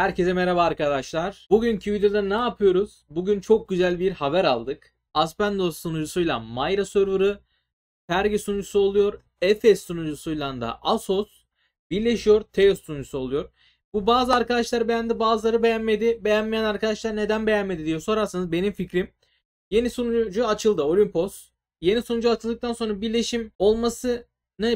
Herkese merhaba arkadaşlar. Bugünkü videoda ne yapıyoruz? Bugün çok güzel bir haber aldık. Aspendos sunucusuyla Myra server'ı, Fergi sunucusu oluyor, Efes sunucusuyla da Asos, birleşiyor, Teos sunucusu oluyor. Bu bazı arkadaşlar beğendi, bazıları beğenmedi. Beğenmeyen arkadaşlar neden beğenmedi diye sorarsanız benim fikrim. Yeni sunucu açıldı Olympos. Yeni sunucu açıldıktan sonra birleşim olmasını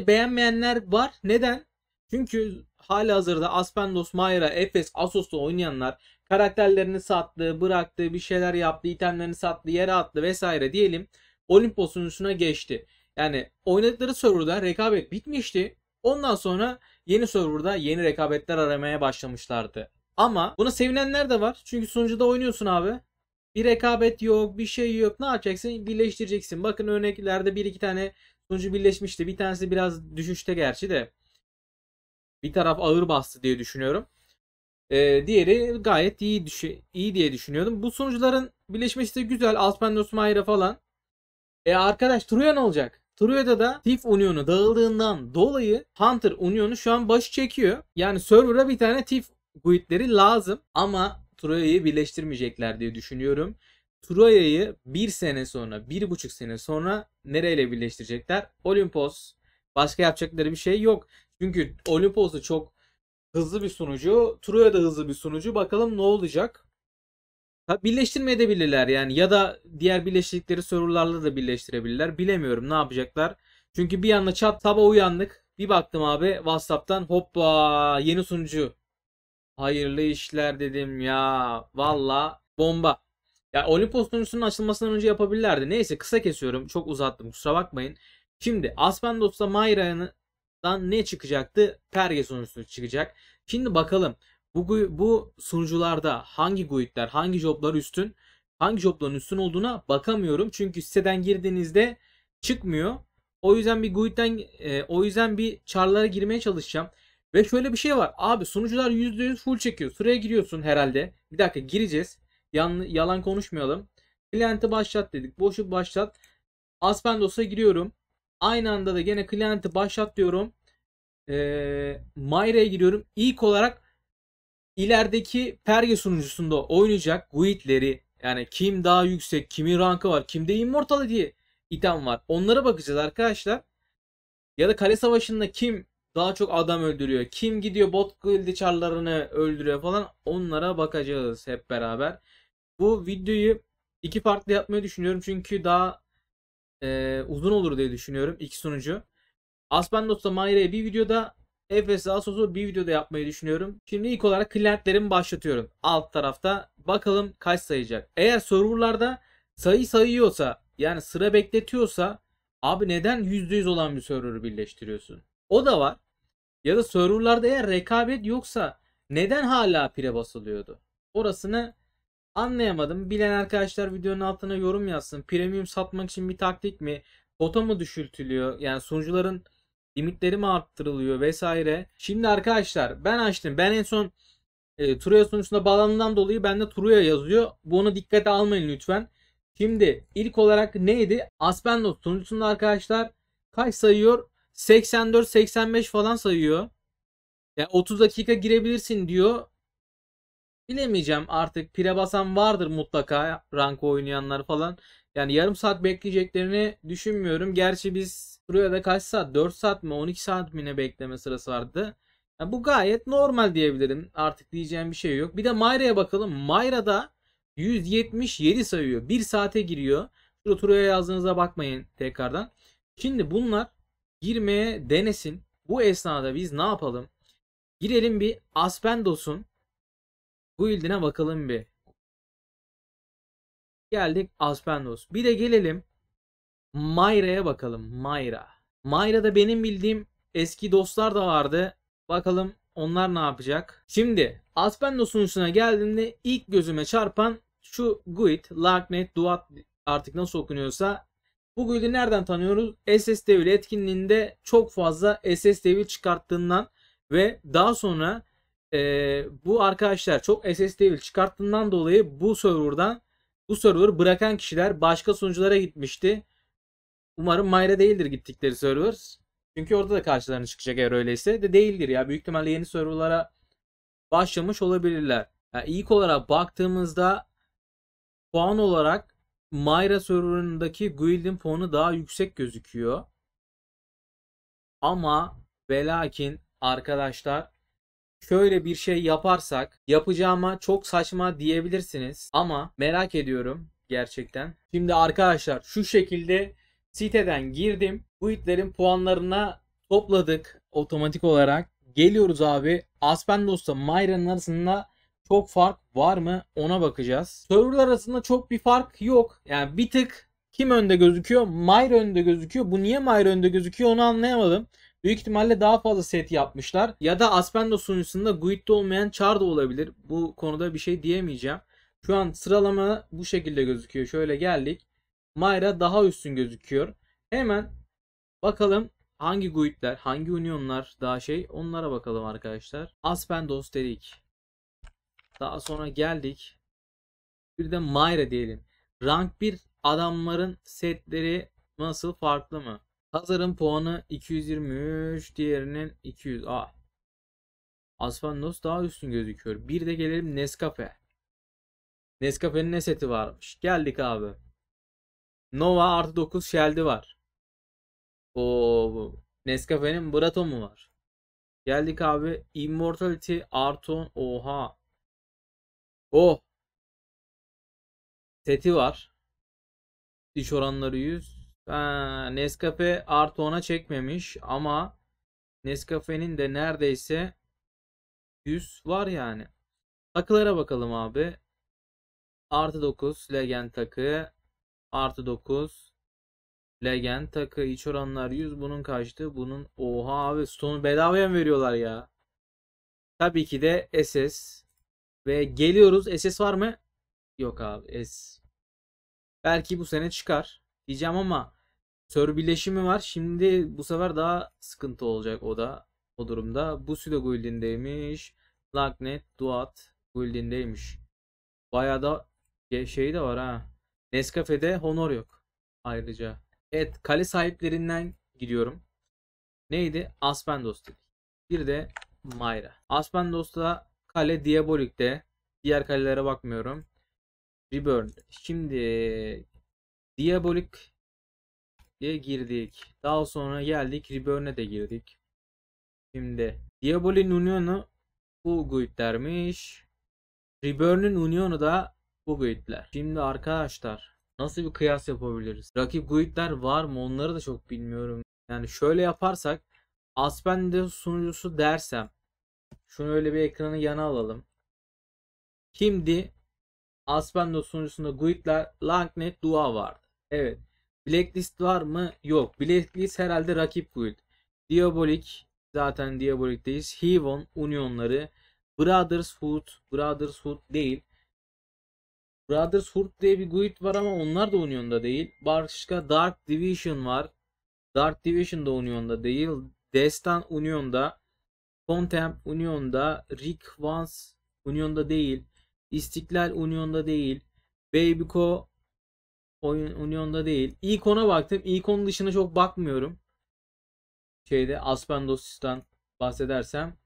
beğenmeyenler var. Neden? Çünkü hali hazırda Aspendos, Mayra, Efes, Asos'ta oynayanlar karakterlerini sattı, bıraktı, bir şeyler yaptı, itemlerini sattı, yere attı vesaire diyelim. Olimpos'un üstüne geçti. Yani oynadıkları serverda rekabet bitmişti. Ondan sonra yeni serverda yeni rekabetler aramaya başlamışlardı. Ama buna sevinenler de var. Çünkü sunucuda oynuyorsun abi. Bir rekabet yok, bir şey yok. Ne yapacaksın? Birleştireceksin. Bakın örneklerde bir iki tane sunucu birleşmişti. Bir tanesi biraz düşüşte gerçi de. Bir taraf ağır bastı diye düşünüyorum. E, diğeri gayet iyi iyi diye düşünüyordum. Bu sonuçların birleşmesi de güzel. Alpen Nussmeier'e falan. E arkadaş Truya ne olacak? Truya'da da Thief Union'u dağıldığından dolayı Hunter Union'u şu an başı çekiyor. Yani server'a bir tane Thief guitleri lazım ama Truya'yı birleştirmeyecekler diye düşünüyorum. Truya'yı bir sene sonra, bir buçuk sene sonra nereyle birleştirecekler? Olympos. Başka yapacakları bir şey yok. Çünkü Olympos da çok hızlı bir sunucu. Troya da hızlı bir sunucu. Bakalım ne olacak? Ha, birleştirme edebilirler yani ya da diğer birleştirdikleri serverlarla da birleştirebilirler. Bilemiyorum ne yapacaklar. Çünkü bir anda çat taba uyandık. Bir baktım abi WhatsApp'tan hoppa yeni sunucu. Hayırlı işler dedim ya. Valla bomba. Ya Olympus sunucusunun açılmasından önce yapabilirlerdi. Neyse kısa kesiyorum. Çok uzattım kusura bakmayın. Şimdi Aspendos'ta Myra'nın dan ne çıkacaktı? Perge sonucu çıkacak. Şimdi bakalım bu, bu sunucularda hangi GUID'ler, hangi joblar üstün, hangi jobların üstün olduğuna bakamıyorum. Çünkü siteden girdiğinizde çıkmıyor. O yüzden bir GUID'den e, o yüzden bir çarlara girmeye çalışacağım. Ve şöyle bir şey var. Abi sunucular %100 full çekiyor. Sıraya giriyorsun herhalde. Bir dakika gireceğiz. Yan, yalan konuşmayalım. Client'i başlat dedik. Boşu başlat. Aspendos'a giriyorum. Aynı anda da gene client'i başlat diyorum. E, ee, Myra'ya giriyorum. İlk olarak ilerideki perge sunucusunda oynayacak guildleri yani kim daha yüksek, kimin rankı var, kimde immortal diye item var. Onlara bakacağız arkadaşlar. Ya da kale savaşında kim daha çok adam öldürüyor, kim gidiyor bot guildi çarlarını öldürüyor falan onlara bakacağız hep beraber. Bu videoyu iki farklı yapmayı düşünüyorum çünkü daha e, uzun olur diye düşünüyorum iki sunucu. Aspendos'la Mayra'yı bir videoda Efes'i Asos'u bir videoda yapmayı düşünüyorum. Şimdi ilk olarak klientlerimi başlatıyorum. Alt tarafta bakalım kaç sayacak. Eğer serverlarda sayı sayıyorsa yani sıra bekletiyorsa abi neden %100 olan bir server'ı birleştiriyorsun? O da var. Ya da serverlarda eğer rekabet yoksa neden hala pire basılıyordu? Orasını Anlayamadım. Bilen arkadaşlar videonun altına yorum yazsın. Premium satmak için bir taktik mi? Kota mı düşültülüyor? Yani sunucuların limitleri mi arttırılıyor vesaire. Şimdi arkadaşlar ben açtım. Ben en son e, Truya sonucunda bağlandığından dolayı bende Truya yazıyor. Bunu dikkate almayın lütfen. Şimdi ilk olarak neydi? Aspendos sunucusunda arkadaşlar kaç sayıyor? 84-85 falan sayıyor. Yani 30 dakika girebilirsin diyor. Bilemeyeceğim artık. Pire basan vardır mutlaka rank oynayanlar falan. Yani yarım saat bekleyeceklerini düşünmüyorum. Gerçi biz buraya da kaç saat? 4 saat mi? 12 saat mi ne bekleme sırası vardı. Yani bu gayet normal diyebilirim. Artık diyeceğim bir şey yok. Bir de Mayra'ya bakalım. Mayra da 177 sayıyor. 1 saate giriyor. Şurada Turaya yazdığınıza bakmayın tekrardan. Şimdi bunlar girmeye denesin. Bu esnada biz ne yapalım? Girelim bir Aspendos'un bu Guild'ine bakalım bir. Geldik Aspendos. Bir de gelelim Mayra'ya bakalım. Mayra. Mayra'da benim bildiğim eski dostlar da vardı. Bakalım onlar ne yapacak? Şimdi Aspendos'un üstüne geldiğimde ilk gözüme çarpan şu Guid, Larknet, Duat artık nasıl okunuyorsa bu Guid'i nereden tanıyoruz? SS Devil etkinliğinde çok fazla SS Devil çıkarttığından ve daha sonra e, bu arkadaşlar çok SS değil çıkarttığından dolayı bu serverdan bu server bırakan kişiler başka sunuculara gitmişti. Umarım Mayra değildir gittikleri server. Çünkü orada da karşılarına çıkacak eğer öyleyse de değildir ya. Büyük ihtimalle yeni serverlara başlamış olabilirler. Yani ilk olarak baktığımızda puan olarak Mayra serverındaki Guild'in puanı daha yüksek gözüküyor. Ama ve lakin arkadaşlar şöyle bir şey yaparsak yapacağıma çok saçma diyebilirsiniz ama merak ediyorum gerçekten. Şimdi arkadaşlar şu şekilde siteden girdim. Bu itlerin puanlarına topladık otomatik olarak. Geliyoruz abi. Aspendos'ta Myra'nın arasında çok fark var mı ona bakacağız. Serverlar arasında çok bir fark yok. Yani bir tık kim önde gözüküyor? Myra önde gözüküyor. Bu niye Myra önde gözüküyor onu anlayamadım. Büyük ihtimalle daha fazla set yapmışlar. Ya da Aspendo sunucusunda guitte olmayan Char da olabilir. Bu konuda bir şey diyemeyeceğim. Şu an sıralama bu şekilde gözüküyor. Şöyle geldik. Mayra daha üstün gözüküyor. Hemen bakalım hangi guitler, hangi unionlar daha şey onlara bakalım arkadaşlar. Aspendos dedik. Daha sonra geldik. Bir de Mayra diyelim. Rank 1 adamların setleri nasıl farklı mı? Hazar'ın puanı 223, diğerinin 200. Aa. Aspandos daha üstün gözüküyor. Bir de gelelim Nescafe. Nescafe'nin ne seti varmış? Geldik abi. Nova artı 9 Shell'di var. O Nescafe'nin Brato mu var? Geldik abi. Immortality artı 10. Oha. Oh. Seti var. Diş oranları 100. Ha, Nescafe artı 10'a çekmemiş ama Nescafe'nin de neredeyse 100 var yani. Takılara bakalım abi. Artı 9 legend takı. Artı 9 legend takı. iç oranlar 100. Bunun kaçtı? Bunun oha abi stone'u bedavaya mı veriyorlar ya? Tabii ki de SS. Ve geliyoruz. SS var mı? Yok abi S. Belki bu sene çıkar diyeceğim ama Sörbileşimi var. Şimdi bu sefer daha sıkıntı olacak o da. O durumda. Bu Sudo Guild'indeymiş. Lagnet, Duat Guild'indeymiş. Bayağı da şey de var ha. Nescafe'de honor yok. Ayrıca. Evet kale sahiplerinden gidiyorum. Neydi? Aspendos dedik. Bir de Mayra. Aspendos'ta kale Diabolik'te. Diğer kalelere bakmıyorum. Reburn. Şimdi Diabolik diye girdik. Daha sonra geldik Reburn'e de girdik. Şimdi Diabolin Union'u bu guildlermiş. Reburn'in Union'u da bu guildler. Şimdi arkadaşlar nasıl bir kıyas yapabiliriz? Rakip guildler var mı onları da çok bilmiyorum. Yani şöyle yaparsak Aspen'de sunucusu dersem şunu öyle bir ekranı yana alalım. Şimdi Aspendo sunucusunda Guitler, Langnet, Dua vardı. Evet. Blacklist var mı? Yok. Blacklist herhalde rakip guild. Diabolik zaten Diabolik'teyiz. Heaven Union'ları. Brotherhood. Brotherhood değil. Brotherhood diye bir guild var ama onlar da Union'da değil. Başka Dark Division var. Dark Division da Union'da değil. Destan Union'da. Contempt Union'da. Rick Vance Union'da değil. İstiklal Union'da değil. Babyco Oyun Union'da değil. Icon'a baktım. Icon dışına çok bakmıyorum. Şeyde Aspendos'tan bahsedersem.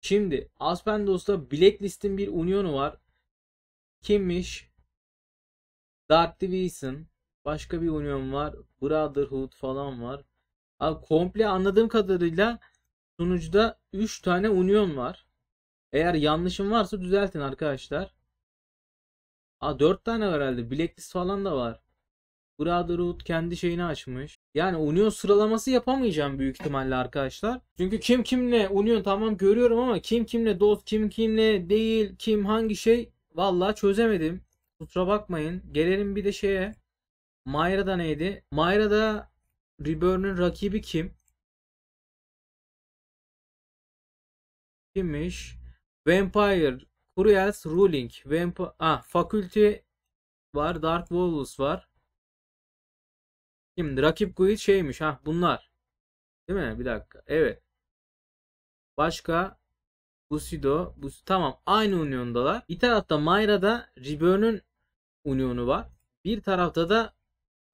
Şimdi Aspendos'ta Blacklist'in bir Union'u var. Kimmiş? Dark Division. Başka bir Union var. Brotherhood falan var. Abi komple anladığım kadarıyla sunucuda 3 tane Union var. Eğer yanlışım varsa düzeltin arkadaşlar. Aa 4 tane var herhalde. Blacklist falan da var. Brotherhood kendi şeyini açmış. Yani Union sıralaması yapamayacağım büyük ihtimalle arkadaşlar. Çünkü kim kimle Union tamam görüyorum ama kim kimle dost, kim kimle değil, kim hangi şey vallahi çözemedim. Kusura bakmayın. Gelelim bir de şeye. Myra'da neydi? Myra'da rebornun rakibi kim? Kimmiş? Vampire, Cruel's Ruling, Vampire, ah, fakülte var, Dark Wolves var. Şimdi rakip Guild şeymiş ha bunlar. Değil mi? Bir dakika. Evet. Başka Busido. Bus tamam aynı Union'dalar. Bir tarafta Mayra'da Reburn'un Union'u var. Bir tarafta da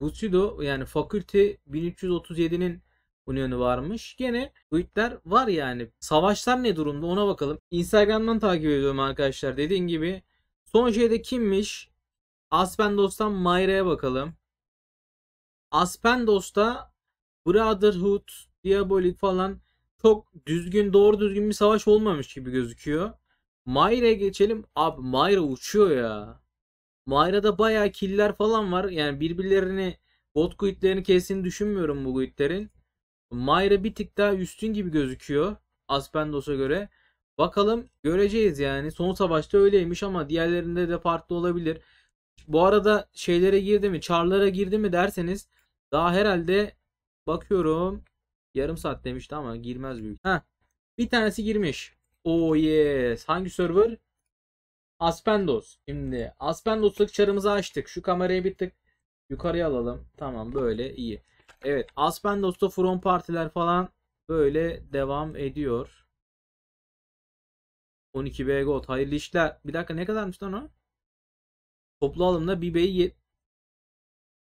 Busido yani Faculty 1337'nin Union'u varmış. Gene Guild'ler var yani. Savaşlar ne durumda ona bakalım. Instagram'dan takip ediyorum arkadaşlar dediğim gibi. Son şeyde kimmiş? Aspendos'tan Mayra'ya bakalım. Aspendos'ta Brotherhood, Diabolik falan çok düzgün doğru düzgün bir savaş olmamış gibi gözüküyor. Mayra'ya geçelim. Abi Mayra uçuyor ya. Mayra'da bayağı killer falan var. Yani birbirlerini bot guitlerini kesin düşünmüyorum bu guitlerin. Mayra bir tık daha üstün gibi gözüküyor Aspendos'a göre. Bakalım göreceğiz yani. Son savaşta öyleymiş ama diğerlerinde de farklı olabilir. Bu arada şeylere girdi mi, çarlara girdi mi derseniz daha herhalde bakıyorum. Yarım saat demişti ama girmez büyük. Ha. Bir tanesi girmiş. Oh yes. Hangi server? Aspendos. Şimdi Aspendos'luk çarımızı açtık. Şu kamerayı bir tık yukarıya alalım. Tamam böyle iyi. Evet Aspendos'ta front partiler falan böyle devam ediyor. 12 B got hayırlı işler. Bir dakika ne kadarmış lan o? Toplu alımda bir B'yi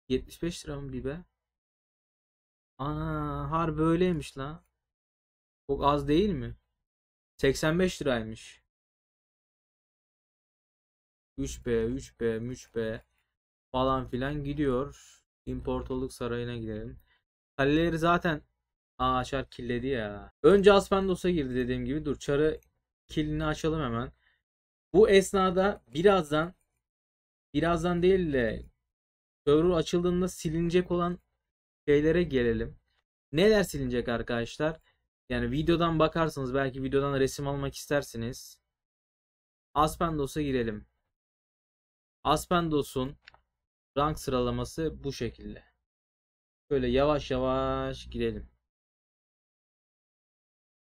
75 lira mı biber? Ana har böyleymiş la. Çok az değil mi? 85 liraymış. 3B, 3B, 3B falan filan gidiyor. İmportoluk sarayına gidelim. Kaleleri zaten Aa çar killedi ya. Önce Aspendos'a girdi dediğim gibi. Dur çarı killini açalım hemen. Bu esnada birazdan birazdan değil de server açıldığında silinecek olan şeylere gelelim. Neler silinecek arkadaşlar? Yani videodan bakarsınız, belki videodan resim almak istersiniz. Aspendos'a girelim. Aspendos'un rank sıralaması bu şekilde. Böyle yavaş yavaş girelim.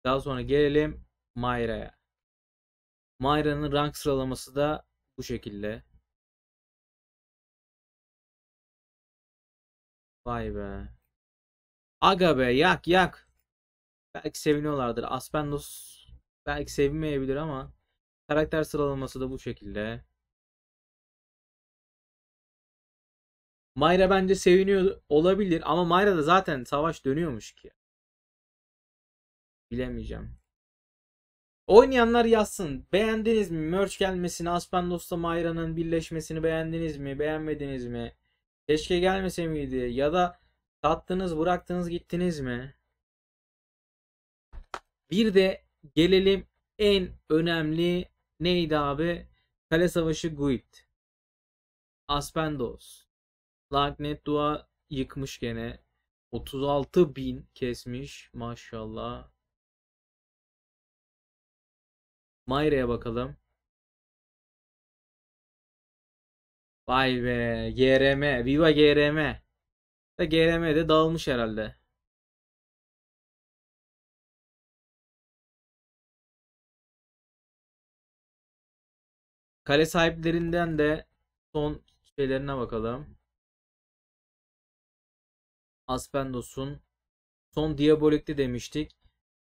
Daha sonra gelelim Mayra'ya. Mayra'nın rank sıralaması da bu şekilde. Vay be. Aga be yak yak. Belki seviniyorlardır. Aspendos belki sevinmeyebilir ama karakter sıralaması da bu şekilde. Mayra bence seviniyor olabilir ama Mayra da zaten savaş dönüyormuş ki. Bilemeyeceğim. Oynayanlar yazsın. Beğendiniz mi? Merch gelmesini, Aspendos'la Mayra'nın birleşmesini beğendiniz mi? Beğenmediniz mi? Keşke gelmese miydi? Ya da sattınız, bıraktınız, gittiniz mi? Bir de gelelim en önemli neydi abi? Kale Savaşı Guild. Aspendos. Lagnet Dua yıkmış gene. 36 bin kesmiş maşallah. Mayre'ye bakalım. Vay be. GRM. Viva GRM. Da GRM'de dağılmış herhalde. Kale sahiplerinden de son şeylerine bakalım. Aspendos'un son diabolikte demiştik.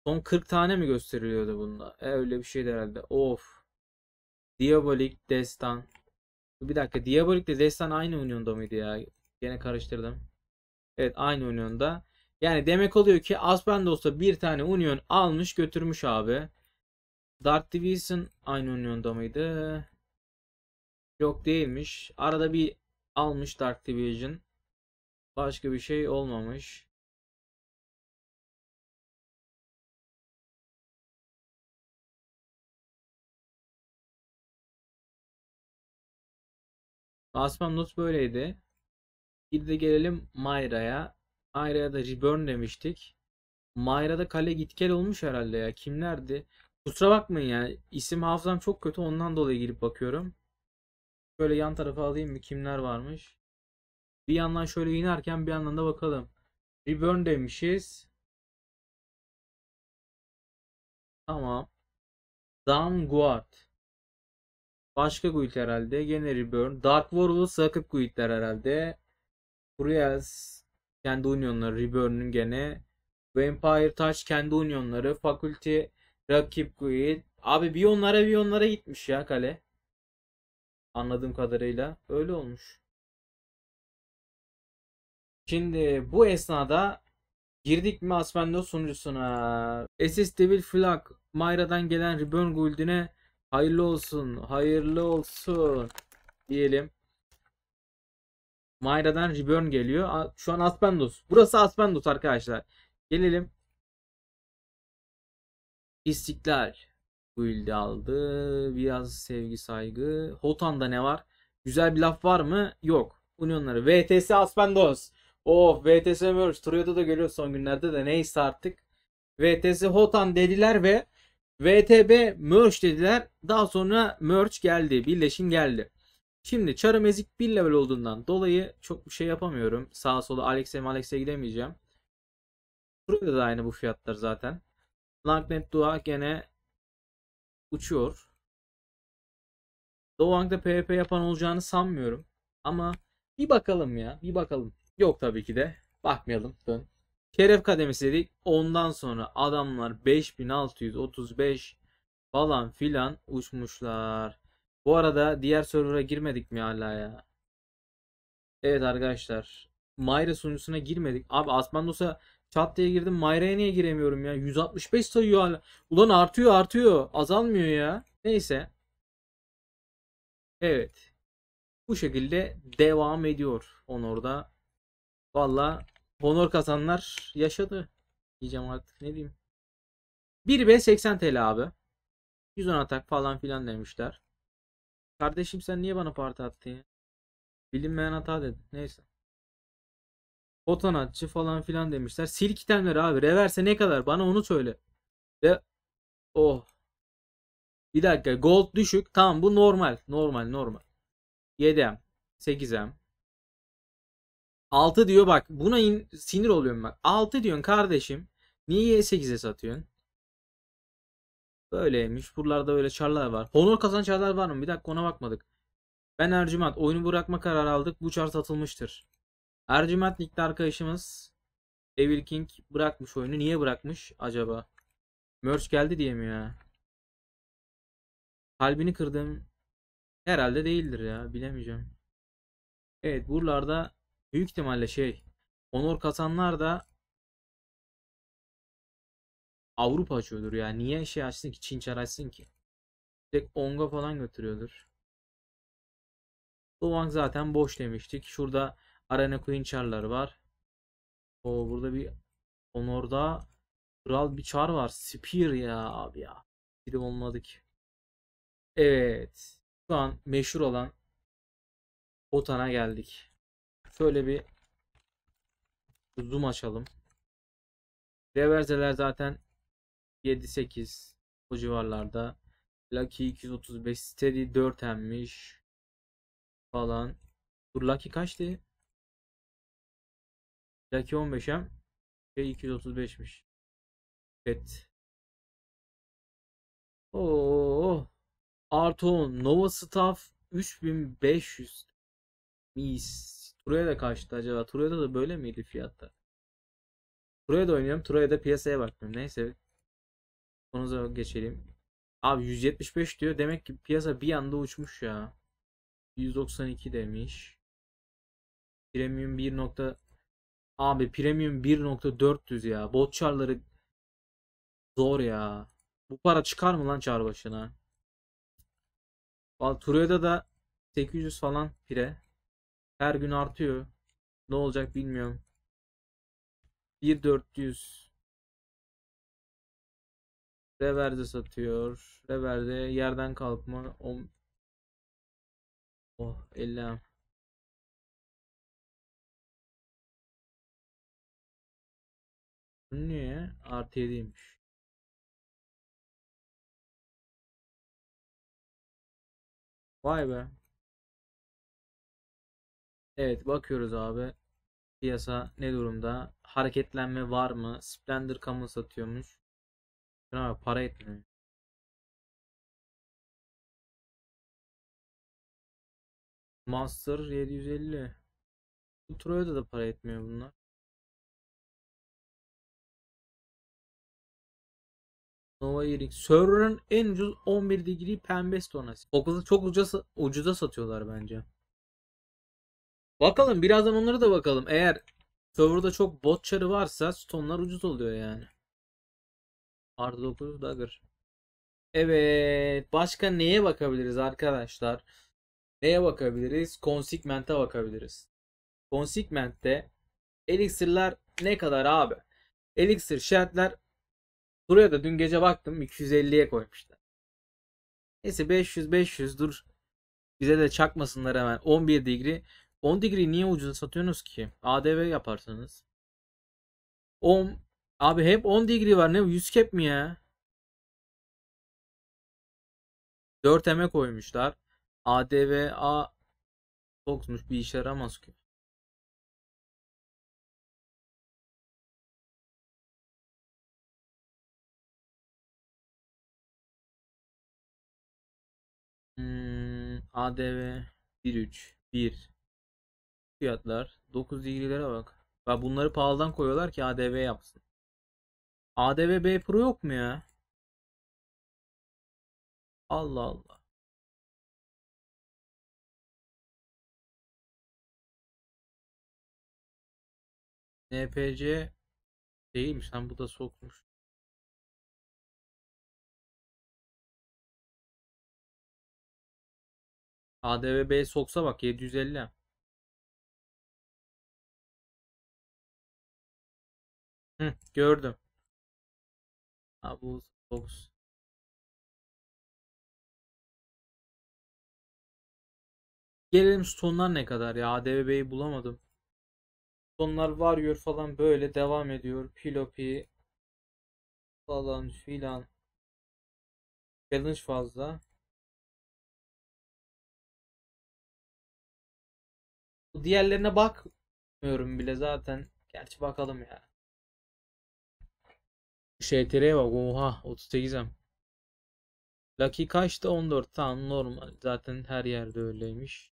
Son 40 tane mi gösteriliyordu bunda? E, öyle bir şeydi herhalde. Of. Diabolik destan. Bir dakika. Diabolik de Destan aynı Union'da mıydı ya? Gene karıştırdım. Evet aynı Union'da. Yani demek oluyor ki aspen olsa bir tane Union almış götürmüş abi. Dark Division aynı Union'da mıydı? Yok değilmiş. Arada bir almış Dark Division. Başka bir şey olmamış. Asmam Nut böyleydi. Bir de gelelim Mayra'ya. Mayra'ya da Reborn demiştik. Mayra'da kale gitgel olmuş herhalde ya. Kimlerdi? Kusura bakmayın ya. İsim hafızam çok kötü ondan dolayı girip bakıyorum. Şöyle yan tarafa alayım mı kimler varmış. Bir yandan şöyle inerken bir yandan da bakalım. Reborn demişiz. Tamam. Downguard. Başka guild herhalde. gene Reborn. Dark World'u sakıp guildler herhalde. Cruels kendi unionları Reburn'ün gene. Vampire Touch kendi unionları. Faculty rakip guild. Abi bir onlara bir onlara gitmiş ya kale. Anladığım kadarıyla öyle olmuş. Şimdi bu esnada girdik mi Aspendos sunucusuna. SS Devil Flag Myra'dan gelen Reborn Guild'ine Hayırlı olsun. Hayırlı olsun. Diyelim. Mayradan Reborn geliyor. Şu an Aspendos. Burası Aspendos arkadaşlar. Gelelim. İstiklal. Bu ilde aldı. Biraz sevgi saygı. Hotan'da ne var? Güzel bir laf var mı? Yok. Unionları. VTS Aspendos. Oh VTS Merge. Trio'da da geliyor son günlerde de. Neyse artık. VTS Hotan dediler ve VTB merge dediler. Daha sonra merge geldi. Birleşim geldi. Şimdi çarım ezik bir level olduğundan dolayı çok bir şey yapamıyorum. Sağa sola Alex'e Alex'e gidemeyeceğim. Burada da aynı bu fiyatlar zaten. Langnet Dua gene uçuyor. Doğang'da PvP yapan olacağını sanmıyorum. Ama bir bakalım ya. Bir bakalım. Yok tabii ki de. Bakmayalım. Dön. Şeref kademesi dedik. Ondan sonra adamlar 5635 falan filan uçmuşlar. Bu arada diğer server'a girmedik mi hala ya? Evet arkadaşlar. Mayra sunucusuna girmedik. Abi Asmandos'a çat diye girdim. Mayra'ya niye giremiyorum ya? 165 sayıyor hala. Ulan artıyor artıyor. Azalmıyor ya. Neyse. Evet. Bu şekilde devam ediyor Honor'da. Valla Honor kazanlar yaşadı. Diyeceğim artık ne diyeyim. 1B 80 TL abi. 110 atak falan filan demişler. Kardeşim sen niye bana parti attın ya? Bilinmeyen hata dedi. Neyse. Otanatçı falan filan demişler. Silk itemleri abi. Reverse ne kadar? Bana onu söyle. Ve oh. Bir dakika. Gold düşük. Tamam bu normal. Normal normal. 7M. 8M. 6 diyor bak buna in, sinir oluyorum bak. 6 diyorsun kardeşim. Niye Y8'e satıyorsun? Böyleymiş. Buralarda böyle çarlar var. Honor kazan çarlar var mı? Bir dakika ona bakmadık. Ben Ercüment. Oyunu bırakma kararı aldık. Bu çar satılmıştır. Ercüment Nick'te arkadaşımız Evil King bırakmış oyunu. Niye bırakmış acaba? Merch geldi diye mi ya? Kalbini kırdım. Herhalde değildir ya. Bilemeyeceğim. Evet buralarda Büyük ihtimalle şey onur katanlar da Avrupa açıyordur ya. Niye şey açsın ki? Çinçer açsın ki. Tek Onga falan götürüyordur. Luwang zaten boş demiştik. Şurada Arena Queen çarları var. O burada bir Honor'da kral bir çar var. Spear ya abi ya. Bir de olmadı ki. Evet. Şu an meşhur olan Botan'a geldik. Şöyle bir zoom açalım. Reverse'ler zaten 7-8 o civarlarda. Lucky 235, Steady 4 emmiş falan. Dur Lucky kaçtı? Lucky 15 em. Şey 235'miş. Evet. Oo. Artı 10. Nova Staff 3500. Mis. Turaya da kaçtı acaba. Turaya'da da böyle miydi fiyatta? Turaya da oynuyorum. Turaya da piyasaya baktım. Neyse. Konuza geçelim. Abi 175 diyor. Demek ki piyasa bir anda uçmuş ya. 192 demiş. Premium 1. Nokta... Abi premium 1.400 ya. Bot çarları zor ya. Bu para çıkar mı lan çar başına? Valla Turaya'da da 800 falan pire. Her gün artıyor. Ne olacak bilmiyorum. 1400 Reverde satıyor. Reverde. yerden kalkma. On... Oh 50 Niye? Artı 7'ymiş. Vay be. Evet bakıyoruz abi. Piyasa ne durumda? Hareketlenme var mı? Splendor kamu satıyormuş. Şuna bak para etmiyor. Monster 750. Ultra'ya da, da para etmiyor bunlar. Nova Earring. Server'ın en ucuz 11 degree pembe stonası. O kızı çok ucuza, ucuza satıyorlar bence. Bakalım birazdan onlara da bakalım. Eğer serverda çok bot çarı varsa stonlar ucuz oluyor yani. Artı 9 dagger. Evet. Başka neye bakabiliriz arkadaşlar? Neye bakabiliriz? Consignment'e bakabiliriz. Consignment'te elixirler ne kadar abi? Elixir şartlar buraya da dün gece baktım 250'ye koymuşlar. Neyse 500 500 dur. Bize de çakmasınlar hemen. 11 degree 10 degree niye ucuza satıyorsunuz ki? ADV yaparsanız. 10 Abi hep 10 degree var ne 100 cap mi ya? 4 eme koymuşlar. ADV A Fox'muş bir işe yaramaz ki. Hmm, ADV 3 1 fiyatlar. 920'lere bak. Bak bunları pahalıdan koyuyorlar ki ADV yapsın. ADV B Pro yok mu ya? Allah Allah. NPC değilmiş lan bu da sokmuş. ADV B soksa bak 750. Hı, gördüm. Abuz box. Gelelim stonlar ne kadar ya. ADB'yi bulamadım. Stonlar varıyor falan böyle devam ediyor. Pilopi falan filan. Challenge fazla. Diğerlerine bakmıyorum bile zaten. Gerçi bakalım ya. ŞTR'ye bak oha 38M. Lucky kaçtı 14 tam normal zaten her yerde öyleymiş.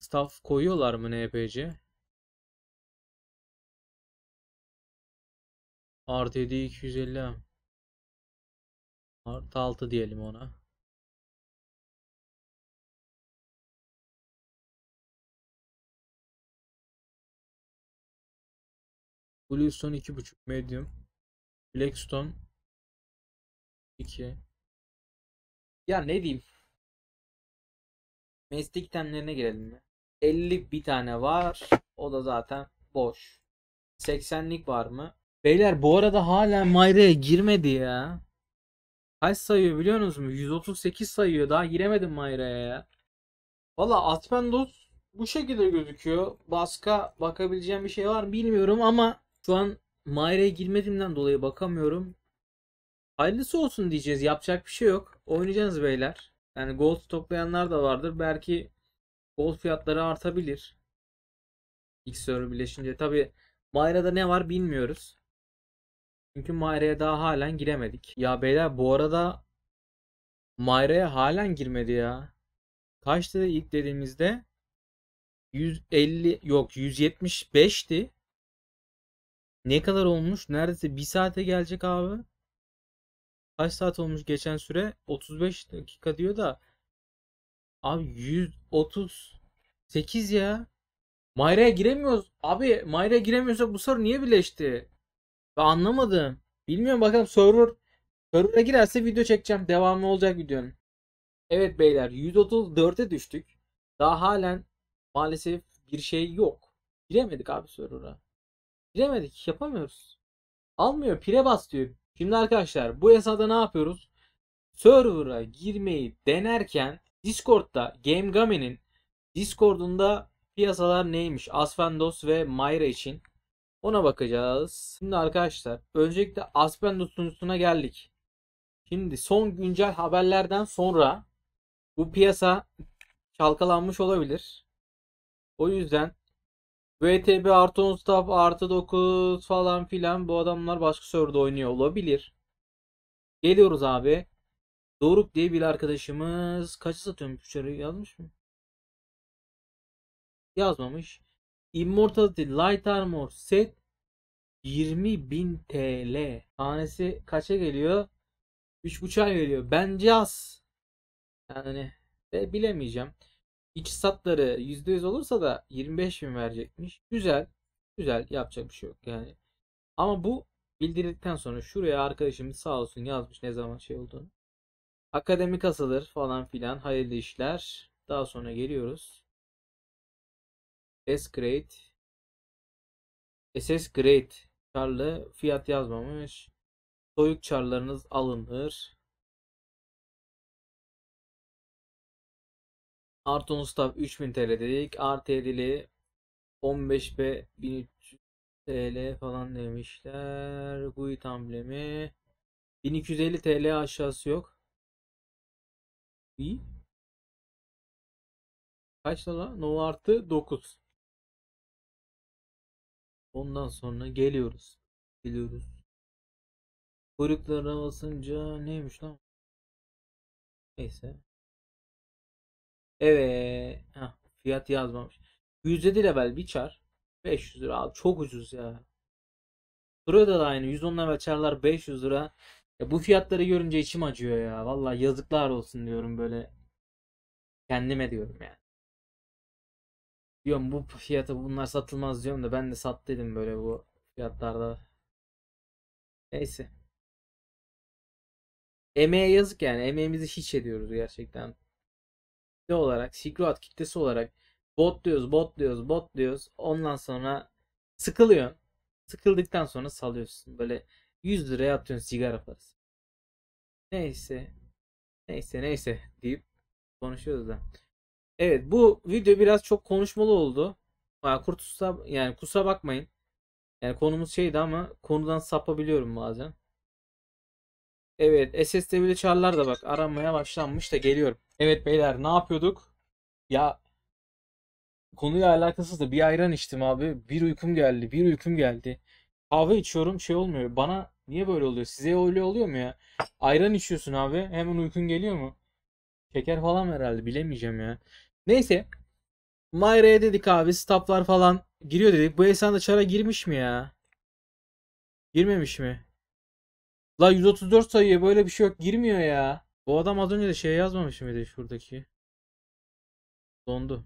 Staff koyuyorlar mı NPC? RTD 250M. Artı 6 diyelim ona. Bluestone 2.5 medium. Blackstone 2. Ya ne diyeyim? Meslek temlerine girelim mi? 50 bir tane var. O da zaten boş. 80'lik var mı? Beyler bu arada hala Mayra'ya girmedi ya. Kaç sayıyor biliyor musunuz? 138 sayıyor. Daha giremedim Mayra'ya ya. Valla Atmendos bu şekilde gözüküyor. Başka bakabileceğim bir şey var mı bilmiyorum ama şu an Maire'ye girmediğimden dolayı bakamıyorum. Hayırlısı olsun diyeceğiz. Yapacak bir şey yok. Oynayacağız beyler. Yani gold toplayanlar da vardır. Belki gold fiyatları artabilir. İlk server birleşince. Tabi Maire'da ne var bilmiyoruz. Çünkü Maire'ye daha halen giremedik. Ya beyler bu arada Maire'ye halen girmedi ya. Kaçtı ilk dediğimizde? 150 yok 175'ti. Ne kadar olmuş? Neredeyse bir saate gelecek abi. Kaç saat olmuş geçen süre? 35 dakika diyor da. Abi 138 ya. Mayra'ya giremiyoruz. Abi Mayra'ya giremiyorsa bu soru niye birleşti? Ben anlamadım. Bilmiyorum bakalım server server'a girerse video çekeceğim. Devamı olacak videonun. Evet beyler 134'e düştük. Daha halen maalesef bir şey yok. Giremedik abi server'a. Giremedik. Yapamıyoruz. Almıyor. Pire bas diyor. Şimdi arkadaşlar bu esnada ne yapıyoruz? Server'a girmeyi denerken Discord'da GameGame'nin Discord'unda piyasalar neymiş? Aspendos ve Myra için. Ona bakacağız. Şimdi arkadaşlar öncelikle Aspendos'un üstüne geldik. Şimdi son güncel haberlerden sonra bu piyasa çalkalanmış olabilir. O yüzden VTB artı 10 staff artı 9 falan filan bu adamlar başka serverda oynuyor olabilir. Geliyoruz abi. Doruk diye bir arkadaşımız kaçı satıyormuş içeri yazmış mı? Yazmamış. Immortality Light Armor set 20.000 TL. Tanesi kaça geliyor? 3.5'a geliyor. Bence az. Yani de bilemeyeceğim. İç satları %100 olursa da 25 bin verecekmiş. Güzel. Güzel. Yapacak bir şey yok yani. Ama bu bildirdikten sonra şuraya arkadaşımız sağ olsun yazmış ne zaman şey olduğunu. Akademi asılır falan filan. Hayırlı işler. Daha sonra geliyoruz. S grade. SS grade. Çarlı fiyat yazmamış. Soyuk çarlarınız alınır. Artı 10 staff 3000 TL dedik. Artı edili 15 ve 1300 TL falan demişler. Guit amblemi 1250 TL aşağısı yok. İyi. Kaç lan? No artı 9. Ondan sonra geliyoruz. Geliyoruz. Kuyruklarına basınca neymiş lan? Neyse. Evet. Heh, fiyat yazmamış. 107 level bir çar. 500 lira abi çok ucuz ya. Buraya da aynı 110 level çarlar 500 lira. Ya bu fiyatları görünce içim acıyor ya. Valla yazıklar olsun diyorum böyle. Kendime diyorum yani. Diyorum bu fiyata bunlar satılmaz diyorum da ben de sattıydım böyle bu fiyatlarda. Neyse. Emeğe yazık yani. Emeğimizi hiç ediyoruz gerçekten olarak, Sigruat kitlesi olarak bot diyoruz, bot diyoruz, bot diyoruz. Ondan sonra sıkılıyorsun. Sıkıldıktan sonra salıyorsun. Böyle 100 liraya atıyorsun sigara parası. Neyse. Neyse neyse deyip konuşuyoruz da. Evet bu video biraz çok konuşmalı oldu. Kurtusa yani kusura bakmayın. Yani konumuz şeydi ama konudan sapabiliyorum bazen. Evet SS bile çarlar da bak aramaya başlanmış da geliyorum. Evet beyler ne yapıyorduk? Ya konuyla alakasız da bir ayran içtim abi. Bir uykum geldi bir uykum geldi. Kahve içiyorum şey olmuyor. Bana niye böyle oluyor? Size öyle oluyor mu ya? Ayran içiyorsun abi hemen uykun geliyor mu? Şeker falan herhalde bilemeyeceğim ya. Neyse. Mayra'ya dedik abi staplar falan giriyor dedik. Bu Esen de çara girmiş mi ya? Girmemiş mi? La 134 sayıya böyle bir şey yok girmiyor ya. Bu adam az önce de şey yazmamış mıydı şuradaki? Dondu.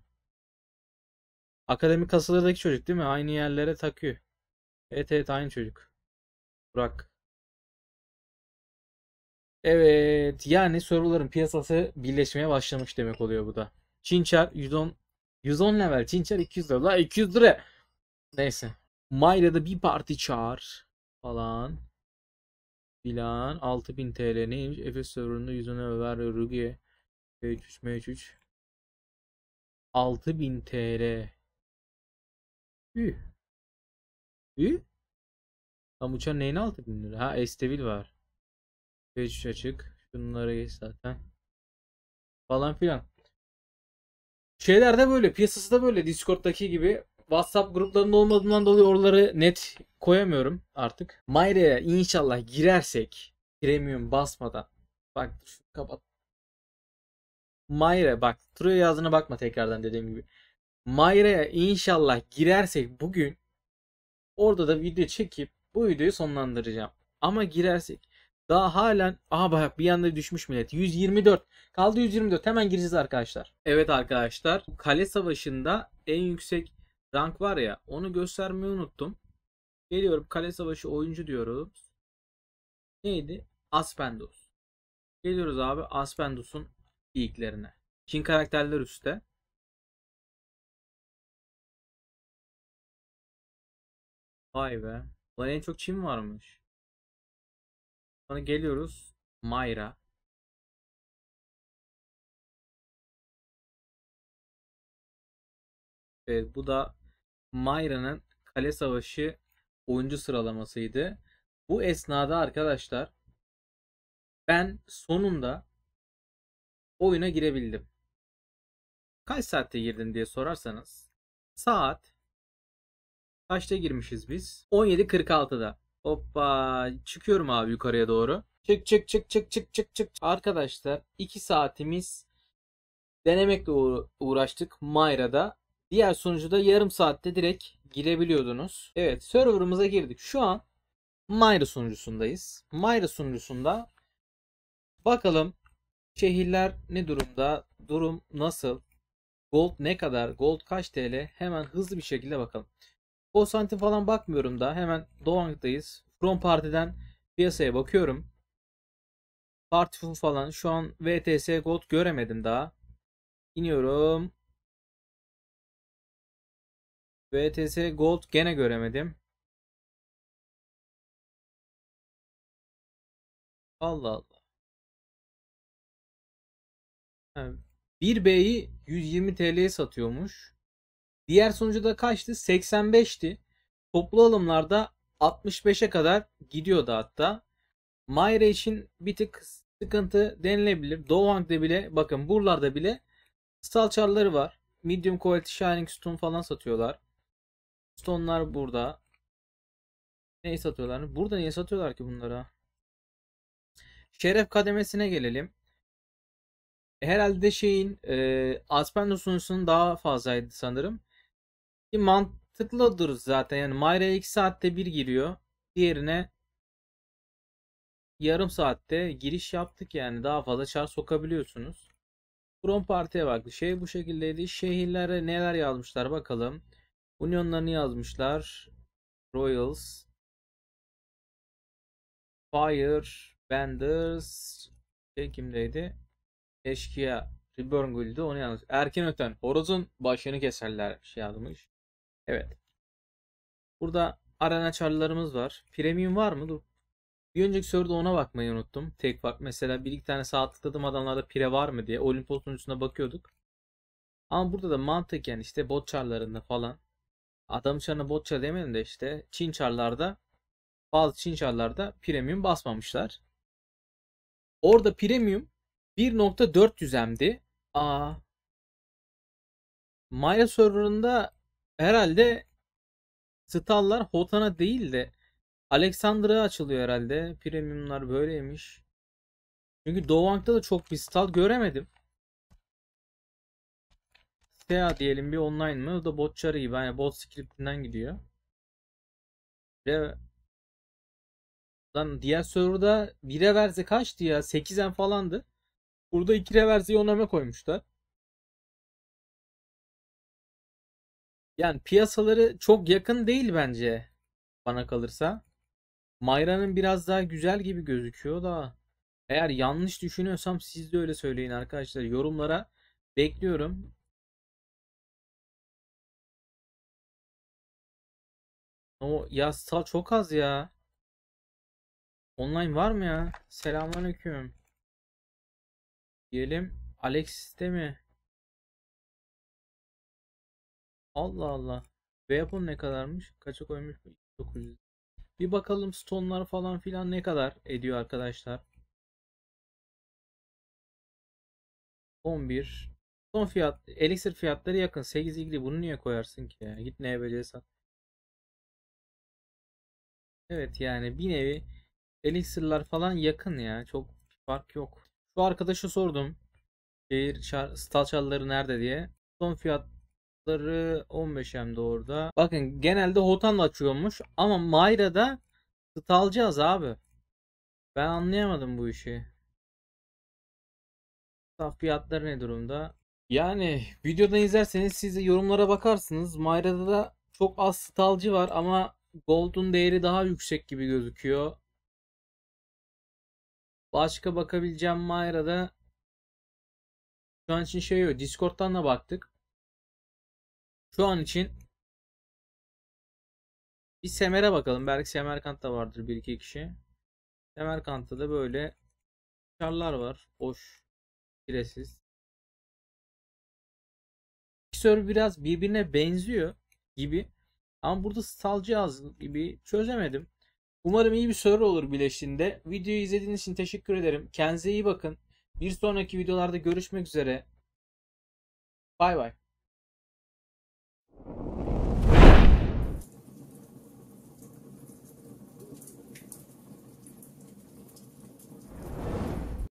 Akademi kasalardaki çocuk değil mi? Aynı yerlere takıyor. Evet evet aynı çocuk. Burak. Evet yani soruların piyasası birleşmeye başlamış demek oluyor bu da. Çinçer 110 110 level Çinçer 200 lira. La 200 lira. Neyse. Mayra'da bir parti çağır falan. Bilan 6000 TL neymiş? Efes serverında yüzüne ver Rugi. P3 M3 6000 TL. Üh. Üh. Tam uçan neyin 6000 lira? Ha Estevil var. P3 açık. Şunları geç zaten. Falan filan. Şeyler de böyle. Piyasası da böyle. Discord'daki gibi. WhatsApp gruplarının olmadığından dolayı oraları net koyamıyorum artık. Mayra'ya inşallah girersek premium basmadan. Bak şu kapat. Mayra bak Troya yazdığına bakma tekrardan dediğim gibi. Mayra'ya inşallah girersek bugün orada da video çekip bu videoyu sonlandıracağım. Ama girersek daha halen aha bak bir yanda düşmüş millet. 124. Kaldı 124. Hemen gireceğiz arkadaşlar. Evet arkadaşlar. Kale savaşında en yüksek rank var ya onu göstermeyi unuttum. Geliyorum kale savaşı oyuncu diyoruz. Neydi? Aspendos. Geliyoruz abi Aspendos'un ilklerine. Çin karakterler üstte. Vay be. Lan en çok Çin varmış. Sonra geliyoruz. Mayra. E, bu da Mayra'nın kale savaşı oyuncu sıralamasıydı. Bu esnada arkadaşlar ben sonunda oyuna girebildim. Kaç saatte girdin diye sorarsanız saat kaçta girmişiz biz? 17.46'da. Hoppa çıkıyorum abi yukarıya doğru. Çık çık çık çık çık çık çık. Arkadaşlar 2 saatimiz denemekle uğraştık Mayra'da. Diğer sunucu da yarım saatte direkt girebiliyordunuz. Evet serverımıza girdik. Şu an Mayra sunucusundayız. Mayra sunucusunda bakalım şehirler ne durumda? Durum nasıl? Gold ne kadar? Gold kaç TL? Hemen hızlı bir şekilde bakalım. O santim falan bakmıyorum da hemen Doğank'tayız. From Party'den piyasaya bakıyorum. Parti falan şu an VTS Gold göremedim daha. İniyorum. BTC Gold gene göremedim. Allah Allah. Yani 1B'yi 120 TL'ye satıyormuş. Diğer sonucu da kaçtı? 85'ti. Toplu alımlarda 65'e kadar gidiyordu hatta. Mayra için bir tık sıkıntı denilebilir. Dohang'da bile bakın buralarda bile salçarları var. Medium quality shining stone falan satıyorlar. Stone'lar burada. Neyi satıyorlar? Burada niye satıyorlar ki bunlara? Şeref kademesine gelelim. Herhalde şeyin e, Aspendo sunucusunun daha fazlaydı sanırım. Ki mantıklıdır zaten. Yani Mayra'ya 2 saatte bir giriyor. Diğerine yarım saatte giriş yaptık yani. Daha fazla çar sokabiliyorsunuz. From Parti'ye bak. Şey bu şekildeydi. Şehirlere neler yazmışlar bakalım. Unionlarını yazmışlar. Royals. Fire. Benders. Şey kimdeydi? Eşkıya. Reborn Guild'i onu yazmış. Erken öten horozun başını keserler şey yazmış. Evet. Burada arena çarlarımız var. Premium var mı? Dur. Bir önceki soruda ona bakmayı unuttum. Tek bak mesela bir iki tane saat adamlarda pire var mı diye. olimposun üstüne bakıyorduk. Ama burada da mantıken yani işte bot çarlarında falan adam çarına bot çar demeyelim de işte Çin çarlarda bazı Çin çarlarda premium basmamışlar. Orada premium 1.400 M'di. Aa. Maya serverında herhalde Stallar Hotan'a değil de Alexander'a açılıyor herhalde. Premiumlar böyleymiş. Çünkü Dovank'ta da çok bir stal göremedim. SEA diyelim bir online mı? O da botçarı gibi. Yani bot scriptinden gidiyor. Ve Lan diğer serverda 1'e verse kaçtı ya? 8'en falandı. Burada 2'e reverse 10'a e koymuşlar. Yani piyasaları çok yakın değil bence bana kalırsa. Mayra'nın biraz daha güzel gibi gözüküyor da eğer yanlış düşünüyorsam siz de öyle söyleyin arkadaşlar. Yorumlara bekliyorum. O ya sal çok az ya. Online var mı ya? Selamünaleyküm. Diyelim Alexis'te mi? Allah Allah. Weapon ne kadarmış? Kaça koymuş? 900. Bir bakalım stonlar falan filan ne kadar ediyor arkadaşlar. 11. Son fiyat, elixir fiyatları yakın. 8 ilgili. bunu niye koyarsın ki ya? Git NBC'ye sat. Evet yani bir nevi Elixir'lar falan yakın ya. Çok fark yok. Şu arkadaşa sordum. Şehir stal çalları nerede diye. Son fiyatları 15 hem orada. Bakın genelde Hotan'da açıyormuş ama Mayra'da stalcı az abi. Ben anlayamadım bu işi. Stal fiyatları ne durumda? Yani videodan izlerseniz siz de yorumlara bakarsınız. Mayra'da da çok az stalcı var ama Gold'un değeri daha yüksek gibi gözüküyor. Başka bakabileceğim Myra'da şu an için şey yok. Discord'dan da baktık. Şu an için bir Semer'e bakalım. Belki Semerkant'ta vardır bir iki kişi. Semerkant'ta da böyle çarlar var. Boş. Piresiz. Pixar biraz birbirine benziyor gibi. Ama burada salcı salacağız gibi çözemedim. Umarım iyi bir soru olur bileşinde. Videoyu izlediğiniz için teşekkür ederim. Kendinize iyi bakın. Bir sonraki videolarda görüşmek üzere. Bay bay.